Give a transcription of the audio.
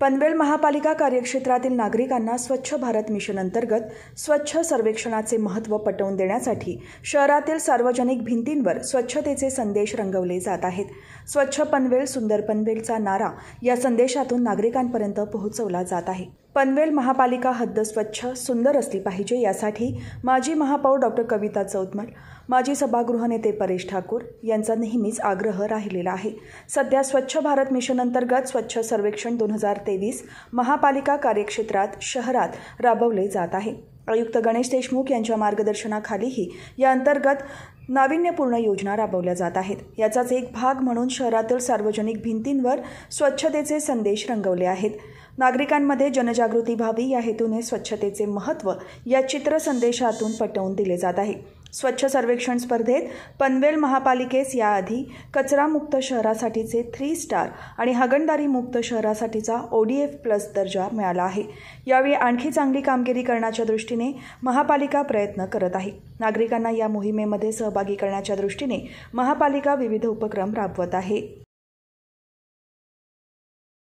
पनवेल महापालिका कार्यक्षेत्रातील नागरिकांना स्वच्छ भारत मिशन अंतर्गत स्वच्छ सर्वेक्षणाचे महत्त्व पटवून देण्यासाठी शहरातील सार्वजनिक भिंतींवर स्वच्छतेचे संदेश रंगवले जात आहेत स्वच्छ पनवेल सुंदर पनवेलचा नारा या संदेशातून नागरिकांपर्यंत पोहोचवला जात आहे पनवेल महापालिका हद्द स्वच्छ सुंदर असली पाहिजे यासाठी माजी महापौर डॉक्टर कविता चौधमल माजी सभागृह नेते परेश ठाकूर यांचा नेहमीच आग्रह राहिलेला आहे सध्या स्वच्छ भारत मिशन अंतर्गत स्वच्छ सर्वेक्षण दोन हजार तेवीस महापालिका कार्यक्षेत्रात शहरात राबवले जात आहे आयुक्त गणेश देशमुख यांच्या मार्गदर्शनाखालीही या अंतर्गत नाविन्यपूर्ण योजना राबवल्या जात आहेत याचाच एक भाग म्हणून शहरातील सार्वजनिक भिंतींवर स्वच्छतेचे संदेश रंगवले आहेत नागरिकांमध्ये जनजागृती व्हावी या हेतूने स्वच्छतेचे महत्त्व या चित्रसंदेशातून पटवून दिले जात आहे स्वच्छ सर्वेक्षण स्पर्धेत पनवेल महापालिकेस याआधी कचरामुक्त शहरासाठीचे थ्री स्टार आणि हगणदारी मुक्त शहरासाठीचा ओडीएफ प्लस दर्जा मिळाला आहे यावेळी आणखी चांगली कामगिरी करण्याच्या दृष्टीने महापालिका प्रयत्न करत आहे नागरिकांना या मोहिमेमध्ये सहभागी करण्याच्या दृष्टीने महापालिका विविध उपक्रम राबवत आहे